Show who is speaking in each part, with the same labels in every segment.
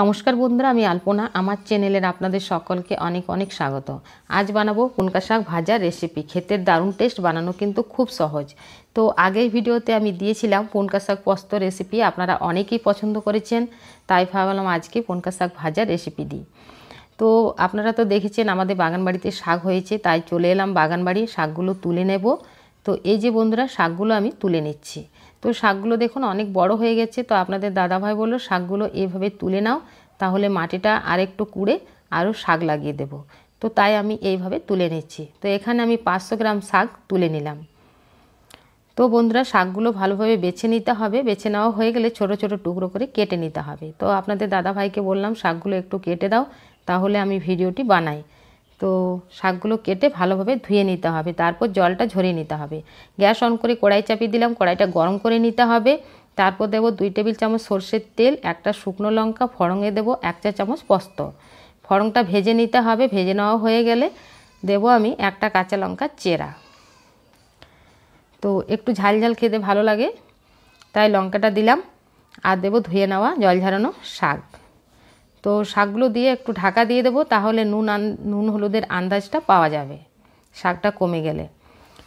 Speaker 1: নমস্কার বন্ধুরা আমি আলপনা আমার চ্যানেলের আপনাদের সকলকে অনেক অনেক স্বাগত আজ বানাবো পুনকা শাক ভাজার রেসিপি ক্ষেতের দারুণ টেস্ট বানানো কিন্তু খুব সহজ তো আগের ভিডিওতে আমি দিয়েছিলাম পুনকা শাক পোস্ত রেসিপি আপনারা অনেকেই পছন্দ করেছেন তাই ভাবলাম আজকে পুনকা শাক ভাজার রেসিপি দিই তো আপনারা তো দেখেছেন আমাদের বাগানবাড়িতে শাক হয়েছে তাই চলে এলাম বাগানবাড়ি শাকগুলো তুলে নেব তো এই যে বন্ধুরা শাকগুলো আমি তুলে নিচ্ছি তো শাকগুলো দেখুন অনেক বড় হয়ে গেছে তো আপনাদের দাদাভাই বললো শাকগুলো এভাবে তুলে নাও তাহলে মাটিটা আরেকটু কুড়ে আরও শাক লাগিয়ে দেব তো তাই আমি এইভাবে তুলে নিচ্ছি তো এখানে আমি পাঁচশো গ্রাম শাক তুলে নিলাম তো বন্ধুরা শাকগুলো ভালোভাবে বেছে নিতে হবে বেছে নেওয়া হয়ে গেলে ছোট ছোট টুকরো করে কেটে নিতে হবে তো আপনাদের দাদাভাইকে বললাম শাকগুলো একটু কেটে দাও তাহলে আমি ভিডিওটি বানাই তো শাকগুলো কেটে ভালোভাবে ধুয়ে নিতে হবে তারপর জলটা ঝরিয়ে নিতে হবে গ্যাস অন করে কড়াই চাপিয়ে দিলাম কড়াইটা গরম করে নিতে হবে তারপর দেবো দুই টেবিল চামচ সর্ষের তেল একটা শুকনো লঙ্কা ফড়ঙে দেবো এক চা চামচ পস্ত ফড়ংটা ভেজে নিতে হবে ভেজে নেওয়া হয়ে গেলে দেবো আমি একটা কাঁচা লঙ্কা চেরা তো একটু ঝাল ঝাল খেতে ভালো লাগে তাই লঙ্কাটা দিলাম আর দেবো ধুয়ে নেওয়া জল ঝারানো শাক তো শাকগুলো দিয়ে একটু ঢাকা দিয়ে দেবো তাহলে নুন নুন হলুদের আন্দাজটা পাওয়া যাবে শাকটা কমে গেলে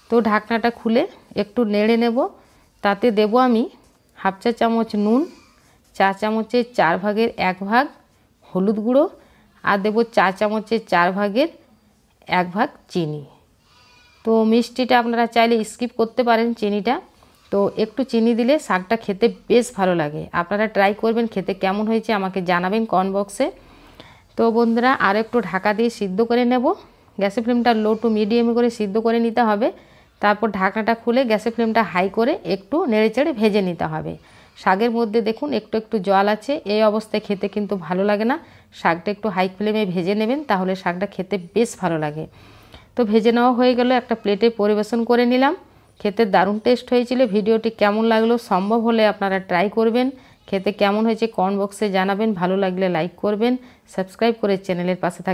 Speaker 1: তো ঢাকনাটা খুলে একটু নেড়ে নেব তাতে দেব আমি হাফ চা চামচ নুন চা চামচের চার ভাগের এক ভাগ হলুদ গুঁড়ো আর দেবো চা চামচের চার ভাগের এক ভাগ চিনি তো মিষ্টিটা আপনারা চাইলে স্কিপ করতে পারেন চিনিটা তো একটু চিনি দিলে শাকটা খেতে বেশ ভালো লাগে আপনারা ট্রাই করবেন খেতে কেমন হয়েছে আমাকে জানাবেন কমেন্ট বক্সে তো বন্ধুরা আর একটু ঢাকা দিয়ে সিদ্ধ করে নেব গ্যাসের ফ্লেমটা লো টু মিডিয়ামে করে সিদ্ধ করে নিতে হবে তারপর ঢাকনাটা খুলে গ্যাসের ফ্লেমটা হাই করে একটু নেড়েচেড়ে ভেজে নিতে হবে শাকের মধ্যে দেখুন একটু একটু জল আছে এই অবস্থায় খেতে কিন্তু ভালো লাগে না শাকটা একটু হাই ফ্লেমে ভেজে নেবেন তাহলে শাকটা খেতে বেশ ভালো লাগে তো ভেজে নেওয়া হয়ে গেল একটা প্লেটে পরিবেশন করে নিলাম খেতে দারুণ টেস্ট হয়েছিল ভিডিওটি কেমন লাগলো সম্ভব হলে আপনারা ট্রাই করবেন খেতে কেমন হয়েছে কমেন্ট বক্সে জানাবেন ভালো লাগলে লাইক করবেন সাবস্ক্রাইব করে চ্যানেলের পাশে থাকবেন